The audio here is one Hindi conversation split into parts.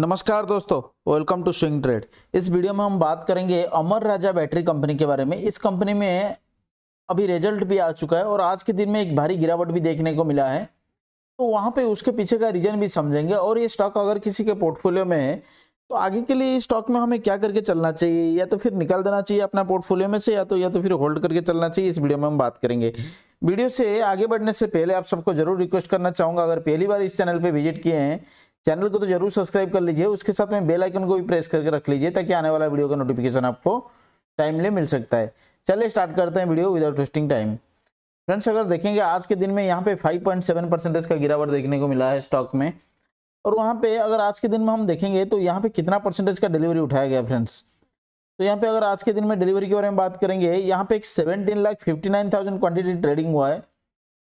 नमस्कार दोस्तों वेलकम टू स्विंग ट्रेड इस वीडियो में हम बात करेंगे अमर राजा बैटरी कंपनी के बारे में इस कंपनी में अभी रिजल्ट भी आ चुका है और आज के दिन में एक भारी गिरावट भी देखने को मिला है तो वहां पे उसके पीछे का रीजन भी समझेंगे और ये स्टॉक अगर किसी के पोर्टफोलियो में है तो आगे के लिए स्टॉक में हमें क्या करके चलना चाहिए या तो फिर निकाल देना चाहिए अपना पोर्टफोलियो में से या तो या तो फिर होल्ड करके चलना चाहिए इस वीडियो में हम बात करेंगे वीडियो से आगे बढ़ने से पहले आप सबको जरूर रिक्वेस्ट करना चाहूंगा अगर पहली बार इस चैनल पर विजिट किए हैं चैनल को तो जरूर सब्सक्राइब कर लीजिए उसके साथ में बेल आइकन को भी प्रेस करके रख लीजिए ताकि आने वाला वीडियो का नोटिफिकेशन आपको टाइमली मिल सकता है चलिए स्टार्ट करते हैं video without wasting time friends अगर देखेंगे आज के दिन में यहाँ पे 5.7 परसेंटेज का गिरावट देखने को मिला है स्टॉक में और वहाँ पे अगर आज के दिन में हम देखेंगे तो यहाँ पे कितना परसेंटेज का डिलीवरी उठाया गया फ्रेंड्स तो यहाँ पे अगर आज के दिन में डिलीवरी के बारे में बात करेंगे यहाँ पे एक seventeen lakh fifty nine thousand quantity trading हुआ है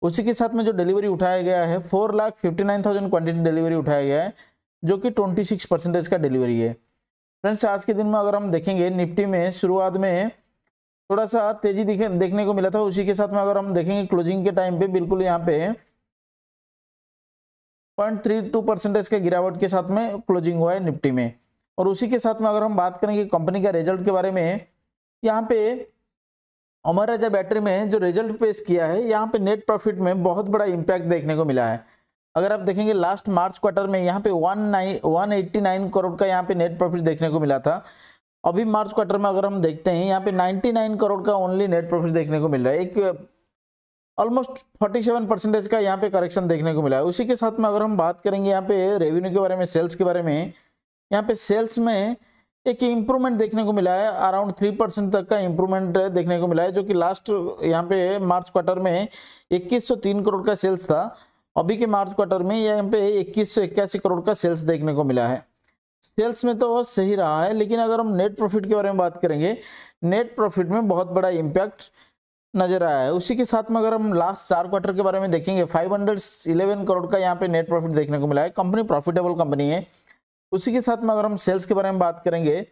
उसी के साथ में जो डिलीवरी उठाया गया है four lakh fifty nine thousand quantity delivery उठाया गया है जो कि ट्वेंटी सिक्स परसेंटेज का डिलीवरी है फ्रेंड्स आज के दिन में अगर हम देखेंगे निफ्टी में शुरुआत में थोड़ा सा तेजी दिखे देखने को मिला था उसी के साथ में अगर हम देखेंगे क्लोजिंग के टाइम पे बिल्कुल यहाँ पे पॉइंट थ्री टू परसेंटेज के गिरावट के साथ में क्लोजिंग हुआ है निफ्टी में और उसी के साथ में अगर हम बात करेंगे कंपनी का रिजल्ट के बारे में यहाँ पे अमर राजा बैटरी में जो रिजल्ट पेश किया है यहाँ पे नेट प्रॉफिट में बहुत बड़ा इम्पैक्ट देखने को मिला है अगर आप देखेंगे लास्ट मार्च क्वार्टर में यहाँ पे one nine one eighty nine crore का यहाँ पे नेट प्रॉफिट देखने को मिला था अभी मार्च क्वार्टर में अगर हम देखते हैं यहाँ पे 99 करोड़ का ओनली नेट प्रॉफिट देखने को मिल रहा है एक ऑलमोस्ट 47 परसेंटेज का यहाँ पे करेक्शन देखने को मिला है उसी के साथ में अगर हम बात करेंगे यहाँ पे रेवेन्यू के बारे में सेल्स के बारे में यहाँ पे सेल्स में एक इम्प्रूवमेंट देखने को मिला है अराउंड थ्री परसेंट तक का इम्प्रूवमेंट देखने को मिला है जो कि लास्ट यहाँ पे मार्च क्वार्टर में 2103 करोड़ का सेल्स था अभी के मार्च क्वार्टर में यहाँ पे इक्कीस करोड़ का सेल्स देखने को मिला है सेल्स में तो सही रहा है लेकिन अगर हम नेट प्रॉफिट के बारे में बात करेंगे नेट प्रॉफिट में बहुत बड़ा इम्पैक्ट नजर आया है उसी के साथ में अगर हम लास्ट चार क्वार्टर के बारे में देखेंगे 511 करोड़ का यहाँ पे नेट प्रॉफिट देखने को मिला है कंपनी प्रॉफिटेबल कंपनी है उसी के साथ में अगर हम सेल्स के बारे में बात करेंगे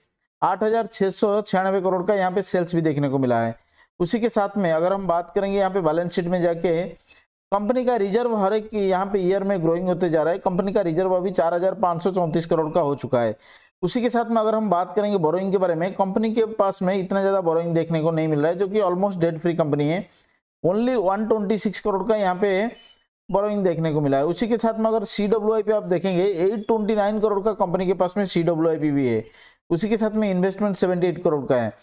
आठ करोड़ का यहाँ पे सेल्स भी देखने को मिला है उसी के साथ में अगर हम बात करेंगे यहाँ पे बैलेंस शीट में जाके कंपनी का रिजर्व हर एक यहाँ पे ईयर में ग्रोइंग होते जा रहा है कंपनी का रिजर्व अभी चार करोड़ का हो चुका है उसी के साथ में अगर हम बात करेंगे बोरोइंग के बारे में कंपनी के पास में इतना ज़्यादा बोरोइंग देखने को नहीं मिल रहा है जो कि ऑलमोस्ट डेट फ्री कंपनी है ओनली 126 करोड़ का यहाँ पे बोरोइंग देखने को मिला है उसी के साथ में अगर सी डब्ल्यू आई पी आप देखेंगे एट ट्वेंटी नाइन करोड़ का कंपनी के पास में सी डब्ल्यू आई पी भी है उसी के साथ में इन्वेस्टमेंट सेवेंटी एट करोड़ का है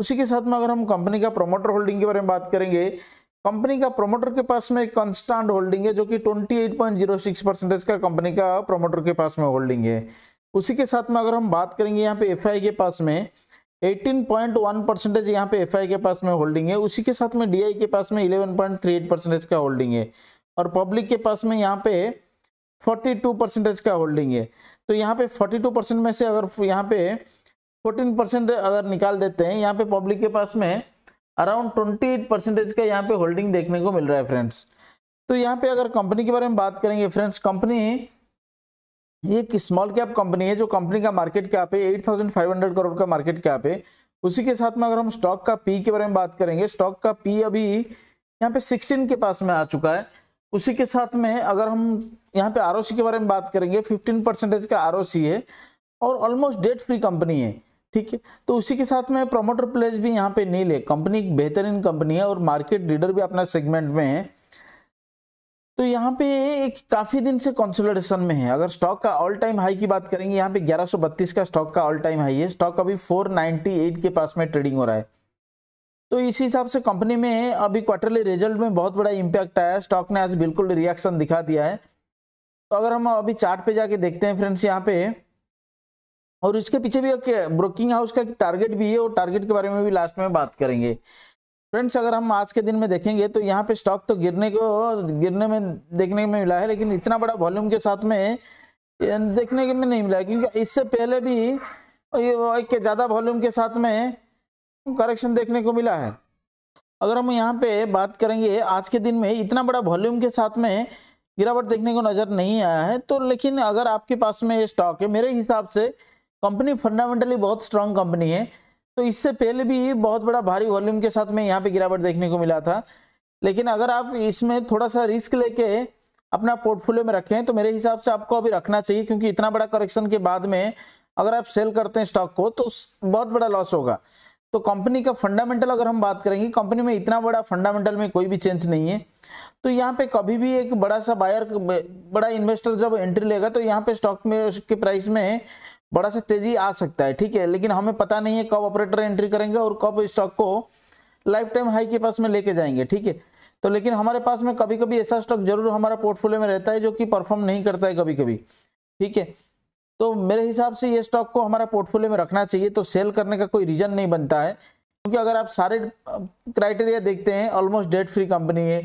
उसी के साथ में अगर हम कंपनी का प्रोमोटर होल्डिंग के बारे में बात करेंगे कंपनी का प्रोमोटर के पास में कंस्टांट होल्डिंग है जो कि twenty eight point zero six percentage का कंपनी का प्रोमोटर के पास में होल्डिंग है उसी के साथ में अगर हम बात करेंगे यहाँ पे एफ के पास में 18.1 परसेंटेज यहाँ पे एफ के पास में होल्डिंग है उसी के साथ में डी के पास में 11.38 परसेंटेज का होल्डिंग है और पब्लिक के पास में यहाँ पे 42 परसेंटेज का होल्डिंग है तो यहाँ पे 42 परसेंट में से अगर यहाँ पे 14 परसेंट अगर निकाल देते हैं यहाँ पे पब्लिक के पास में अराउंड 28 परसेंटेज का यहाँ पे होल्डिंग देखने को मिल रहा है फ्रेंड्स तो यहाँ पे अगर कंपनी के बारे में बात करेंगे फ्रेंड्स कंपनी एक स्मॉल कैप कंपनी है जो कंपनी का मार्केट कैप है हंड्रेड करोड़ का मार्केट कैप है उसी के साथ में अगर हम स्टॉक का पी के बारे में बात करेंगे स्टॉक का पी अभी यहाँ पे 16 के पास में आ चुका है उसी के साथ में अगर हम यहाँ पे आर के बारे में बात करेंगे फिफ्टीन परसेंटेज का आर है और ऑलमोस्ट डेट फ्री कंपनी है ठीक है तो उसी के साथ में प्रमोटर प्लेस भी यहाँ पे नील है कंपनी बेहतरीन कंपनी है और मार्केट लीडर भी अपना सेगमेंट में है तो यहाँ पे एक काफी दिन से कंसोलिडेशन में है अगर स्टॉक का ऑल टाइम हाई की बात करेंगे यहाँ पे ग्यारह का स्टॉक का ऑल टाइम हाई है स्टॉक अभी फोर के पास में ट्रेडिंग हो रहा है तो इस हिसाब से कंपनी में अभी क्वार्टरली रिजल्ट में बहुत बड़ा इम्पैक्ट आया स्टॉक ने आज बिल्कुल रिएक्शन दिखा दिया है तो अगर हम अभी चार्ट पे जाके देखते हैं फ्रेंड्स यहाँ पे और इसके पीछे भी ब्रोकिंग हाउस का टारगेट भी है और टारगेट के बारे में भी लास्ट में बात करेंगे फ्रेंड्स अगर हम आज के दिन में देखेंगे तो यहाँ पे स्टॉक तो गिरने को गिरने में देखने में मिला है लेकिन इतना बड़ा वॉल्यूम के साथ में देखने के में नहीं मिला है क्योंकि इससे पहले भी ज़्यादा वॉल्यूम के साथ में करेक्शन देखने को मिला है अगर हम यहाँ पे बात करेंगे आज के दिन में इतना बड़ा वॉल्यूम के साथ में गिरावट देखने को नज़र नहीं आया है तो लेकिन अगर आपके पास में ये स्टॉक है मेरे हिसाब से कंपनी फंडामेंटली बहुत स्ट्रांग कंपनी है तो इससे पहले भी बहुत बड़ा भारी वॉल्यूम के साथ में यहाँ पे गिरावट देखने को मिला था लेकिन अगर आप इसमें थोड़ा सा रिस्क लेके अपना पोर्टफोलियो में रखें तो मेरे हिसाब से आपको अभी रखना चाहिए क्योंकि इतना बड़ा करेक्शन के बाद में अगर आप सेल करते हैं स्टॉक को तो बहुत बड़ा लॉस होगा तो कंपनी का फंडामेंटल अगर हम बात करेंगे कंपनी में इतना बड़ा फंडामेंटल में कोई भी चेंज नहीं है तो यहाँ पे कभी भी एक बड़ा सा बायर बड़ा इन्वेस्टर जब एंट्री लेगा तो यहाँ पे स्टॉक में उसके प्राइस में बड़ा सा तेजी आ सकता है ठीक है लेकिन हमें पता नहीं है कब ऑपरेटर एंट्री करेंगे और कब स्टॉक को लाइफ टाइम हाई के पास में लेके जाएंगे ठीक है तो लेकिन हमारे पास में कभी कभी ऐसा स्टॉक जरूर हमारा पोर्टफोलियो में रहता है जो कि परफॉर्म नहीं करता है कभी कभी ठीक है तो मेरे हिसाब से ये स्टॉक को हमारा पोर्टफोलियो में रखना चाहिए तो सेल करने का कोई रीजन नहीं बनता है क्योंकि अगर आप सारे क्राइटेरिया देखते हैं ऑलमोस्ट डेट फ्री कंपनी है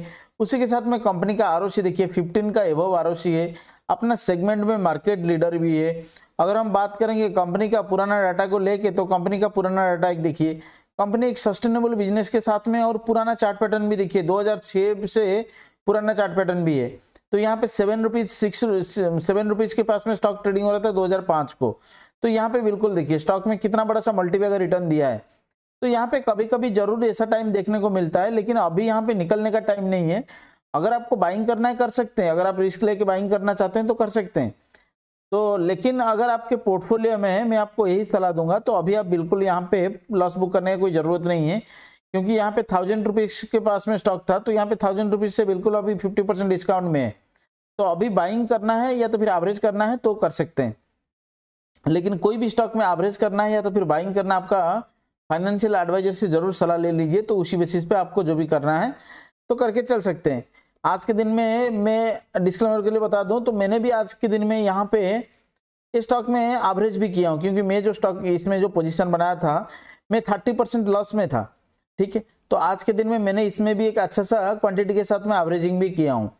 उसी के साथ में कंपनी का आर देखिए फिफ्टीन का एवव आर है अपना सेगमेंट में मार्केट लीडर भी है अगर हम बात करेंगे कंपनी का पुराना डाटा को लेके तो कंपनी का पुराना डाटा एक देखिए कंपनी एक सस्टेनेबल बिजनेस के साथ में और पुराना चार्ट पैटर्न भी देखिए 2006 से पुराना चार्ट पैटर्न भी है तो यहाँ पे seven rupees six seven rupees के पास में स्टॉक ट्रेडिंग हो रहा था 2005 को तो यहाँ पे बिल्कुल देखिए स्टॉक में कितना बड़ा सा मल्टीपे का रिटर्न दिया है तो यहाँ पे कभी कभी जरूर ऐसा टाइम देखने को मिलता है लेकिन अभी यहाँ पे निकलने का टाइम नहीं है अगर आपको बाइंग करना है कर सकते हैं अगर आप रिस्क लेके बाइंग करना चाहते हैं तो कर सकते हैं तो लेकिन अगर आपके पोर्टफोलियो में है मैं आपको यही सलाह दूंगा तो अभी आप बिल्कुल यहाँ पे लॉस बुक करने की कोई ज़रूरत नहीं है क्योंकि यहाँ पे थाउजेंड रुपीज के पास में स्टॉक था तो यहाँ पे थाउजेंड रुपीज से बिल्कुल अभी फिफ्टी परसेंट डिस्काउंट में है तो अभी बाइंग करना है या तो फिर एवरेज करना है तो कर सकते हैं लेकिन कोई भी स्टॉक में एवरेज करना है या तो फिर बाइंग करना आपका फाइनेंशियल एडवाइजर से जरूर सलाह ले लीजिए तो उसी बेसिस पे आपको जो भी करना है तो करके चल सकते हैं आज के दिन में मैं डिस्क्लेमर के लिए बता दूं तो मैंने भी आज के दिन में यहाँ पे इस स्टॉक में एवरेज भी किया हूँ क्योंकि मैं जो स्टॉक इसमें जो पोजीशन बनाया था मैं थर्टी परसेंट लॉस में था ठीक है तो आज के दिन में मैंने इसमें भी एक अच्छा सा क्वांटिटी के साथ में एवरेजिंग भी किया हूँ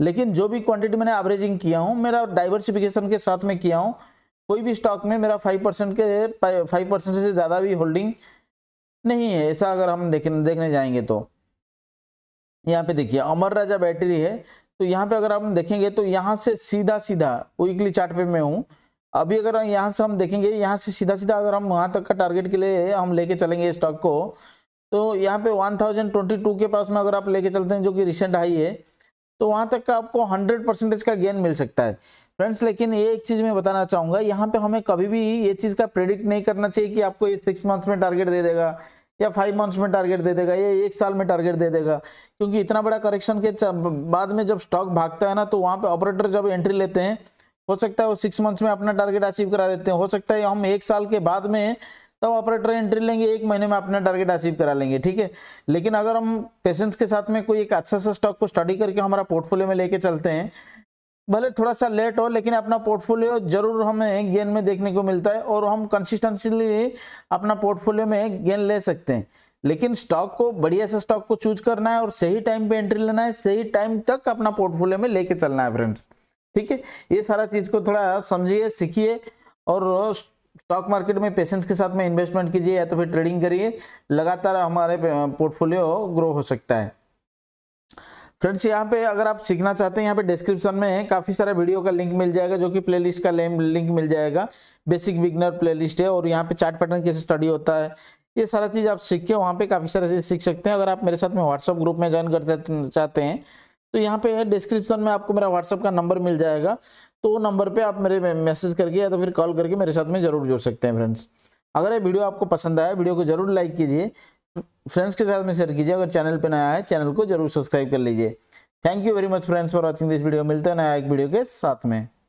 लेकिन जो भी क्वांटिटी मैंने एवरेजिंग किया हूँ मेरा डाइवर्सिफिकेशन के साथ में किया हूँ कोई भी स्टॉक में मेरा फाइव परसेंट के फाइव परसेंट से ज़्यादा भी होल्डिंग नहीं है ऐसा अगर हम देखने देखने जाएंगे तो यहाँ पे देखिए अमर राजा बैटरी है तो यहाँ पे अगर हम देखेंगे तो यहाँ से सीधा सीधा वीकली चार्ट पे मैं हूँ अभी अगर यहाँ से हम देखेंगे यहाँ से सीधा सीधा अगर हम वहाँ तक का टारगेट के लिए हम लेके चलेंगे स्टॉक को तो यहाँ पे 1022 के पास में अगर आप लेके चलते हैं जो कि रिसेंट हाई है तो वहाँ तक का आपको 100 परसेंटेज का गेन मिल सकता है फ्रेंड्स लेकिन ये एक चीज़ मैं बताना चाहूँगा यहाँ पे हमें कभी भी ये चीज़ का प्रेडिक्ट नहीं करना चाहिए कि आपको ये सिक्स मंथ्स में टारगेट दे देगा या फाइव मंथ्स में टारगेट दे देगा या एक साल में टारगेट दे देगा क्योंकि इतना बड़ा करेक्शन के बाद में जब स्टॉक भागता है ना तो वहाँ पर ऑपरेटर जब एंट्री लेते हैं हो सकता है वो सिक्स मंथ्स में अपना टारगेट अचीव करा देते हैं हो सकता है हम एक साल के बाद में तब ऑपरेटर एंट्री लेंगे एक महीने में अपना टारगेट अचीव करा लेंगे ठीक है लेकिन अगर हम पेशेंस के साथ में कोई एक अच्छा सा स्टॉक को स्टडी करके हमारा पोर्टफोलियो में लेके चलते हैं भले थोड़ा सा लेट हो लेकिन अपना पोर्टफोलियो जरूर हमें गेन में देखने को मिलता है और हम कंसिस्टेंसली अपना पोर्टफोलियो में गेन ले सकते हैं लेकिन स्टॉक को बढ़िया से स्टॉक को चूज करना है और सही टाइम पे एंट्री लेना है सही टाइम तक अपना पोर्टफोलियो में लेके चलना है फ्रेंड्स ठीक है ये सारा चीज को थोड़ा समझिए सीखिए और स्टॉक मार्केट में पेशेंस के साथ में इन्वेस्टमेंट कीजिए या तो फिर ट्रेडिंग करिए लगातार हमारे पोर्टफोलियो ग्रो हो सकता है फ्रेंड्स यहाँ पे अगर आप सीखना चाहते हैं यहाँ पे डिस्क्रिप्शन में है काफ़ी सारा वीडियो का लिंक मिल जाएगा जो कि प्लेलिस्ट का लिंक मिल जाएगा बेसिक बिगनर प्लेलिस्ट है और यहाँ पे चार्ट पैटर्न कैसे स्टडी होता है ये सारा चीज़ आप सीख के वहाँ पे काफ़ी सारा चीज़ सीख सकते हैं अगर आप मेरे साथ में व्हाट्सअप ग्रुप में ज्वाइन करते चाहते हैं तो यहाँ पे डिस्क्रिप्शन में आपको मेरा व्हाट्सअप का नंबर मिल जाएगा तो नंबर पे आप मेरे मैसेज करके या तो फिर कॉल करके मेरे साथ में जरूर जुड़ सकते हैं फ्रेंड्स अगर ये वीडियो आपको पसंद आया वीडियो को जरूर लाइक कीजिए फ्रेंड्स के साथ में शेयर कीजिए अगर चैनल पे नया है चैनल को जरूर सब्सक्राइब कर लीजिए thank you very much friends for watching this video मिलते हैं नया एक वीडियो के साथ में